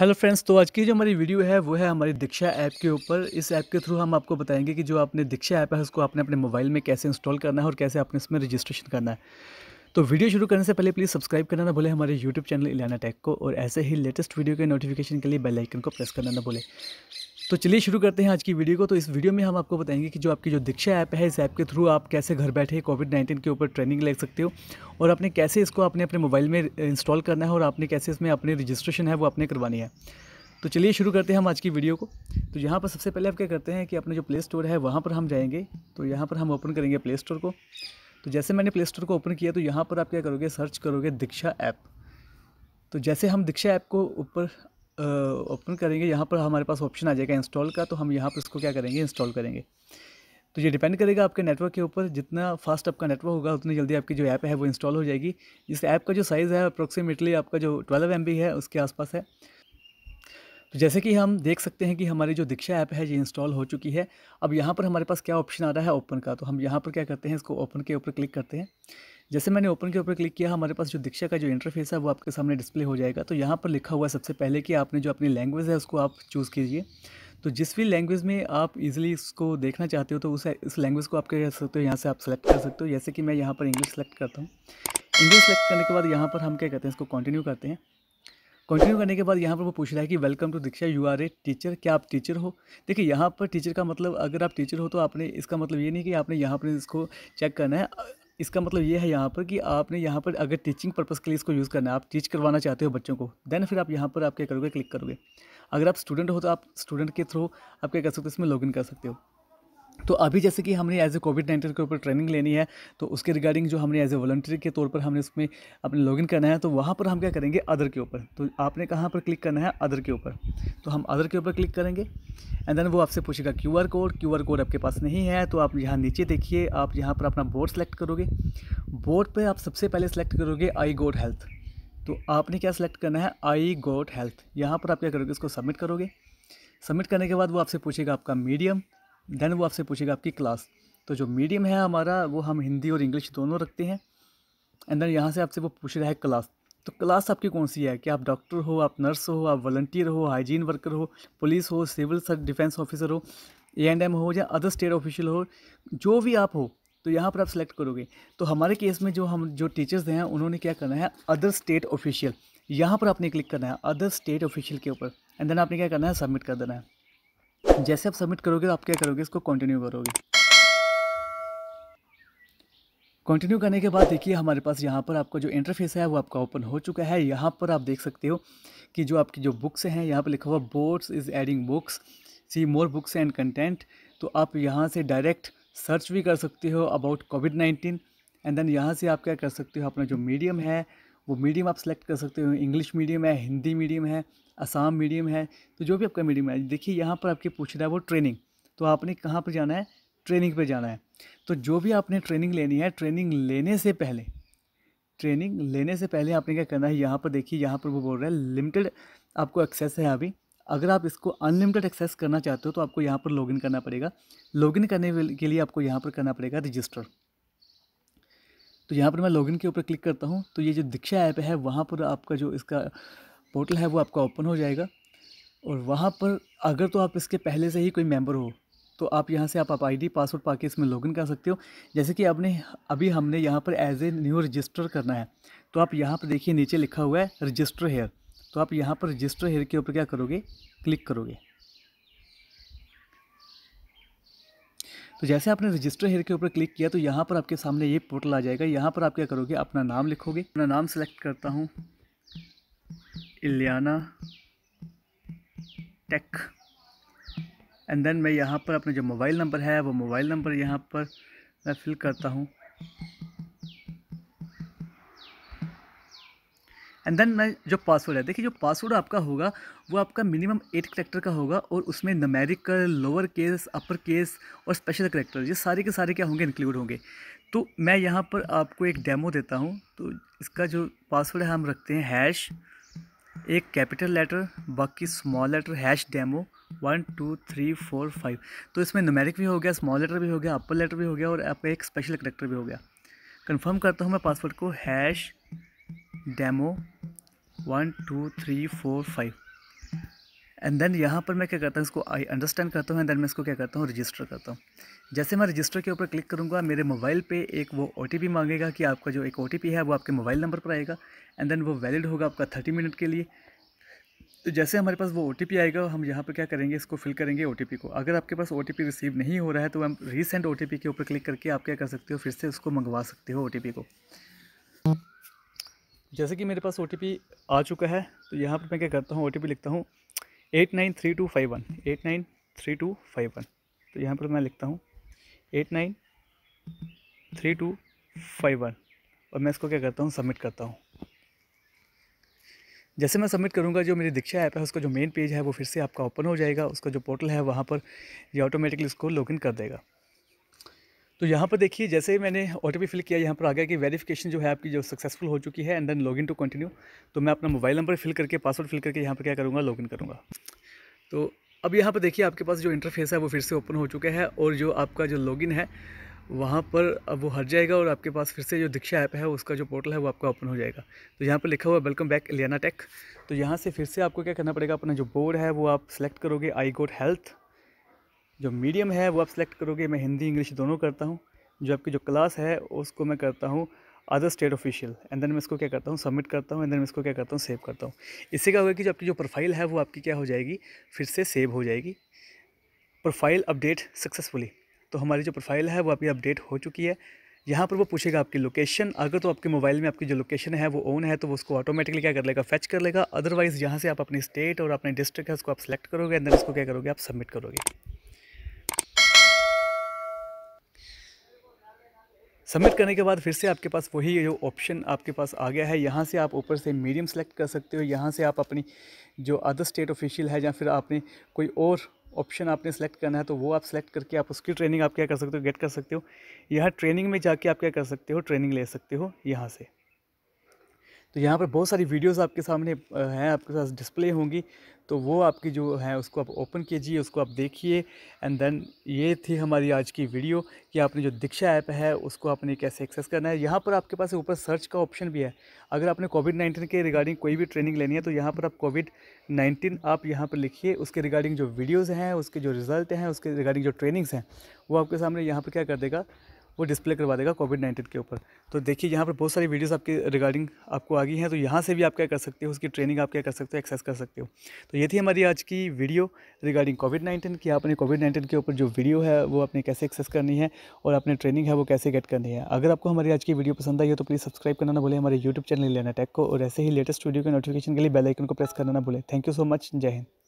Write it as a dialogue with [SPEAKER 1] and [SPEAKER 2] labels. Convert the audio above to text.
[SPEAKER 1] hello friends तो आज की जो हमारी वीडियो है वो है हमारी दीक्षा ऐप के ऊपर इस ऐप के थ्रू हम आपको बताएंगे कि जो आपने दीक्षा ऐप है उसको आपने अपने मोबाइल में कैसे इंस्टॉल करना है और कैसे आपने इसमें रजिस्ट्रेशन करना है तो वीडियो शुरू करने से पहले प्लीज़ सब्सक्राइब करना ना भूलें हमारे यूट्यूब चैनल इलाना टेक को और ऐसे ही लेटेस्ट वीडियो के नोटिफिकेशन के लिए बेलाइकन को प्रेस करना ना भूलें तो चलिए शुरू करते हैं आज की वीडियो को तो इस वीडियो में हम आपको बताएंगे कि जो आपकी जो दीक्षा ऐप है इस ऐप के थ्रू आप कैसे घर बैठे कोविड नाइन्टीन के ऊपर ट्रेनिंग ले सकते हो और आपने कैसे इसको आपने अपने मोबाइल में इंस्टॉल करना है और आपने कैसे इसमें अपने रजिस्ट्रेशन है वो आपने करवानी है तो चलिए शुरू करते हैं हम आज की वीडियो को तो यहाँ पर सबसे पहले आप क्या करते हैं कि अपने जो प्ले स्टोर है वहाँ पर हम जाएंगे तो यहाँ पर हम ओपन करेंगे प्ले स्टोर को तो जैसे मैंने प्ले स्टोर को ओपन किया तो यहाँ पर आप क्या करोगे सर्च करोगे दीक्षा ऐप तो जैसे हम दीक्षा ऐप को ऊपर ओपन करेंगे यहाँ पर हमारे पास ऑप्शन आ जाएगा इंस्टॉल का तो हम यहाँ पर इसको क्या करेंगे इंस्टॉल करेंगे तो ये डिपेंड करेगा आपके नेटवर्क के ऊपर जितना फास्ट आपका नेटवर्क होगा उतनी जल्दी आपकी जो ऐप है वो इंस्टॉल हो जाएगी इस ऐप का जो साइज़ है अप्रोक्सीमेटली आपका जो ट्वेल्व एम है उसके आसपास है तो जैसे कि हम देख सकते हैं कि हमारी जो दीक्षा ऐप है ये इंस्टॉल हो चुकी है अब यहाँ पर हमारे पास क्या ऑप्शन आ रहा है ओपन का तो हम यहाँ पर क्या करते हैं इसको ओपन के ऊपर क्लिक करते हैं जैसे मैंने ओपन के ऊपर क्लिक किया हमारे पास जो दीक्षा का जो इंटरफेस है वो आपके सामने डिस्प्ले हो जाएगा तो यहाँ पर लिखा हुआ है सबसे पहले कि आपने जो अपनी लैंग्वेज है उसको आप चूज़ कीजिए तो जिस भी लैंग्वेज में आप इजीली इसको देखना चाहते हो तो उस इस लैंग्वेज को आप कह सकते हो यहाँ से आप सेलेक्ट कर सकते हो जैसे कि मैं यहाँ पर इंग्लिश सेलेक्ट करता हूँ इंग्लिश सेलेक्ट करने के बाद यहाँ पर हम क्या कहते हैं इसको कंटिन्यू करते हैं कंटिन्यू करने के बाद यहाँ पर वो पूछ रहा है कि welcome to Diksha you are a teacher क्या आप टीचर हो देखिए यहाँ पर टीचर का मतलब अगर आप टीचर हो तो आपने इसका मतलब ये नहीं कि आपने यहाँ पर इसको चेक करना है इसका मतलब ये है यहाँ पर कि आपने यहाँ पर अगर टीचिंग पर्पज़ के लिए इसको यूज़ करना है आप टीच करवाना चाहते हो बच्चों को देन फिर आप यहाँ पर आप क्या करोगे क्लिक करोगे अगर आप स्टूडेंट हो तो आप स्टूडेंट के थ्रू आप क्या कर सकते हो इसमें लॉगिन कर सकते हो तो अभी जैसे कि हमने एज ए कोविड नाइन्टीन के ऊपर ट्रेनिंग लेनी है तो उसके रिगार्डिंग जो हमने एज ए वॉलंटियर के तौर पर हमने उसमें अपने लॉगिन करना है तो वहाँ पर हम क्या करेंगे अदर के ऊपर तो आपने कहाँ पर क्लिक करना है अदर के ऊपर तो हम अदर के ऊपर क्लिक करेंगे एंड देन वो आपसे पूछेगा Q R code Q R code आपके पास नहीं है तो आप यहाँ नीचे देखिए आप यहाँ पर अपना बोर्ड सेलेक्ट करोगे बोर्ड पर आप सबसे पहले सेलेक्ट करोगे आई गोड हेल्थ तो आपने क्या सेलेक्ट करना है आई गोड हेल्थ यहाँ पर आप क्या करोगे इसको सबमिट करोगे सबमिट करने के बाद वो आपसे पूछेगा आपका मीडियम देन वो आपसे पूछेगा आपकी क्लास तो जो मीडियम है हमारा वो हम हिंदी और इंग्लिश दोनों रखते हैं एंड देन यहाँ से आपसे वो पूछ रहा है क्लास तो क्लास आपकी कौन सी है कि आप डॉक्टर हो आप नर्स हो आप वॉल्टियर हो हाइजीन वर्कर हो पुलिस हो सिविल डिफेंस ऑफिसर हो ए एंड एम हो या अदर स्टेट ऑफिशियल हो जो भी आप हो तो यहाँ पर आप सेलेक्ट करोगे तो हमारे केस में जो हम जो टीचर्स हैं उन्होंने क्या करना है अदर स्टेट ऑफिशियल यहाँ पर आपने क्लिक करना है अदर स्टेट ऑफिशियल के ऊपर एंड देन आपने क्या करना है सबमिट कर देना है जैसे आप सबमिट करोगे तो आप क्या करोगे इसको कंटिन्यू करोगे कंटिन्यू करने के बाद देखिए हमारे पास यहाँ पर आपका जो इंटरफेस है वो आपका ओपन हो चुका है यहाँ पर आप देख सकते हो कि जो आपकी जो बुक्स हैं यहाँ पर लिखा हुआ boards is adding books see more books and content तो आप यहाँ से डायरेक्ट सर्च भी कर सकते हो about COVID nineteen and then यहाँ से आप क्या कर सकते हो अपना जो मीडियम है वो मीडियम आप सेलेक्ट कर सकते हो इंग्लिश मीडियम है हिंदी मीडियम है असम मीडियम है तो जो भी आपका मीडियम है देखिए यहाँ पर आपके पूछ रहा है वो ट्रेनिंग तो आपने कहाँ पर जाना है ट्रेनिंग पर जाना है तो जो भी आपने ट्रेनिंग लेनी है ट्रेनिंग लेने से पहले ट्रेनिंग लेने से पहले आपने क्या करना है यहाँ पर देखिए यहाँ पर वो बोल रहा है लिमिटेड आपको एक्सेस है अभी अगर आप इसको अनलिमिटेड एक्सेस करना चाहते हो तो आपको यहाँ पर लॉगिन करना पड़ेगा लॉगिन करने के लिए आपको यहाँ पर करना पड़ेगा रजिस्टर तो यहाँ पर मैं लॉगिन के ऊपर क्लिक करता हूँ तो ये जो दीक्षा ऐप है वहाँ पर आपका जो इसका पोर्टल है वो आपका ओपन हो जाएगा और वहाँ पर अगर तो आप इसके पहले से ही कोई मेंबर हो तो आप यहाँ से आप आप आईडी पासवर्ड पाके इसमें लॉगिन कर सकते हो जैसे कि आपने अभी हमने यहाँ पर एज ए न्यू रजिस्टर करना है तो आप यहाँ पर देखिए नीचे लिखा हुआ है रजिस्टर हेयर तो आप यहाँ पर रजिस्टर हेयर के ऊपर क्या करोगे क्लिक करोगे तो जैसे आपने रजिस्टर हेयर के ऊपर क्लिक किया तो यहाँ पर आपके सामने ये पोर्टल आ जाएगा यहाँ पर आप क्या करोगे अपना नाम लिखोगे अपना नाम सेलेक्ट करता हूँ इलियाना टेक एंड देन मैं यहाँ पर अपना जो मोबाइल नंबर है वो मोबाइल नंबर यहाँ पर मैं फिल करता हूँ एंड देन मैं जो पासवर्ड है देखिए जो पासवर्ड आपका होगा वो आपका मिनिमम एट करेक्टर का होगा और उसमें numerical lower case upper case और स्पेशल करेक्टर ये सारे के सारे क्या होंगे इंक्लूड होंगे तो मैं यहाँ पर आपको एक डेमो देता हूँ तो इसका जो पासवर्ड है हम रखते हैं हैश एक कैपिटल लेटर बाकी small letter hash demo one two three four five तो इसमें नमेरिक भी हो गया स्मॉल लेटर भी हो गया अपर लेटर भी हो गया और आपका एक स्पेशल करेक्टर भी हो गया कन्फर्म करता हूँ मैं पासवर्ड को hash demo one two three four five and then यहाँ पर मैं क्या करता हूँ इसको आई अंडरस्टैंड करता हूँ एंड देन मैं इसको क्या करता हूँ रजिस्टर करता हूँ जैसे मैं रजिस्टर के ऊपर क्लिक करूँगा मेरे मोबाइल पे एक वो ओ मांगेगा कि आपका जो एक ओ है वो आपके मोबाइल नंबर पर आएगा एंड देन वो वैलिड होगा आपका थर्टी मिनट के लिए तो जैसे हमारे पास वो ओ आएगा हम यहाँ पर क्या करेंगे इसको फिल करेंगे ओ को अगर आपके पास ओ रिसीव नहीं हो रहा है तो हम रिसेंट ओ के ऊपर क्लिक करके आप क्या कर सकते हो फिर से उसको मंगवा सकते हो ओ को जैसे कि मेरे पास ओ आ चुका है तो यहाँ पर मैं क्या करता हूँ ओ लिखता हूँ eight nine three two five one eight nine three two five one तो यहाँ पर मैं लिखता हूँ eight nine three two five one और मैं इसको क्या करता हूँ सबमिट करता हूँ जैसे मैं सबमिट करूँगा जो मेरी दीक्षा ऐप है उसका जो मेन पेज है वो फिर से आपका ओपन हो जाएगा उसका जो पोर्टल है वहाँ पर ये ऑटोमेटिकली इसको लॉगिन कर देगा तो यहाँ पर देखिए जैसे ही मैंने ओ टी फिल किया यहाँ पर आ गया कि वेरिफिकेशन जो है आपकी जो सक्सेसफुल हो चुकी है and then login to continue तो मैं अपना मोबाइल नंबर फिल करके पासवर्ड फिल करके यहाँ पर क्या करूँगा लॉगिन करूँगा तो अब यहाँ पर देखिए आपके पास जो इंटरफेस है वो फिर से ओपन हो चुका है और जो आपका जो लॉगिन है वहाँ पर अब वो हट जाएगा और आपके पास फिर से जो दीक्षा ऐप है उसका जो पोर्टल है वो आपका ओपन हो जाएगा तो यहाँ पर लिखा हुआ है वेलकम बैक लियाना टेक तो यहाँ से फिर से आपको क्या करना पड़ेगा अपना जो बोर्ड है वो आप सेलेक्ट करोगे आई गोट हेल्थ जो मीडियम है वो आप सेलेक्ट करोगे मैं हिंदी इंग्लिश दोनों करता हूँ जो आपकी जो क्लास है उसको मैं करता हूँ other state official and then मैं इसको क्या करता हूँ सबमिट करता हूँ एंड देन मैं इसको क्या करता हूँ सेव करता हूँ इससे क्या होगा कि जो आपकी जो प्रोफाइल है वो आपकी क्या हो जाएगी फिर से सेव हो जाएगी प्रोफाइल अपडेट सक्सेसफुली तो हमारी जो प्रोफाइल है वो आपकी अपडेट हो चुकी है यहाँ पर वो पूछेगा आपकी लोकेशन अगर तो आपके मोबाइल में आपकी जो लोकेशन है वो ऑन है तो वो उसको ऑटोमेटिकली क्या कर लेगा फैच कर लेगा अदरवाइज़ यहाँ से आप अपनी स्टेट और अपने डिस्ट्रिक्ट है उसको आप सेलेक्ट करोगे एंड देन उसको क्या करोगे आप सबमिट करोगे सबमिट करने के बाद फिर से आपके पास वही जो ऑप्शन आपके पास आ गया है यहाँ से आप ऊपर से मीडियम सेलेक्ट कर सकते हो यहाँ से आप अपनी जो अदर स्टेट ऑफिशियल है या फिर आपने कोई और ऑप्शन आपने सेलेक्ट करना है तो वो आप सेलेक्ट करके आप उसकी ट्रेनिंग आप क्या कर सकते हो गेट कर सकते हो यहाँ ट्रेनिंग में जाके आप क्या कर सकते हो ट्रेनिंग ले सकते हो यहाँ से तो यहाँ पर बहुत सारी वीडियोस आपके सामने हैं आपके पास डिस्प्ले होंगी तो वो आपकी जो है उसको आप ओपन कीजिए उसको आप देखिए एंड देन ये थी हमारी आज की वीडियो कि आपने जो दीक्षा ऐप है उसको आपने कैसे एक्सेस करना है यहाँ पर आपके पास ऊपर सर्च का ऑप्शन भी है अगर आपने कोविड नाइन्टीन के रिगार्डिंग कोई भी ट्रेनिंग लेनी है तो यहाँ पर आप कोविड नाइन्टीन आप यहाँ पर लिखिए उसके रिगार्डिंग जो वीडियोज़ हैं उसके जो रिज़ल्ट हैं उसके रिगार्डिंग जो ट्रेनिंग्स हैं वो आपके सामने यहाँ पर क्या कर देगा वो डिस्प्ले करवा देगा कोविड नाइन्टीन के ऊपर तो देखिए यहाँ पर बहुत सारी वीडियोस आपके रिगार्डिंग आपको आ गई हैं तो यहाँ से भी आप क्या कर सकते हो उसकी ट्रेनिंग आप क्या कर सकते हो एक्सेस कर सकते हो तो ये थी हमारी आज की वीडियो रिगार्डिंग कोविड नाइन्टीन की आपने कोविड नाइन्टीन के ऊपर जो वीडियो है वो आपने कैसे एक्सेस करनी है और अपनी ट्रेनिंग है वो कैसे गेट करनी है अगर आपको हमारी आज की वीडियो पसंद आई हो तो प्लीज़ सब्सक्राइब करना ना भूलें हमारे यूट्यूब चैनल लेना टेक को और ऐसे ही लेटेस्ट वीडियो के नोटिफिकेशन के लिए बेलाइकन को प्रेस करना ना भूलें थैंक यू सो मच जय हिंद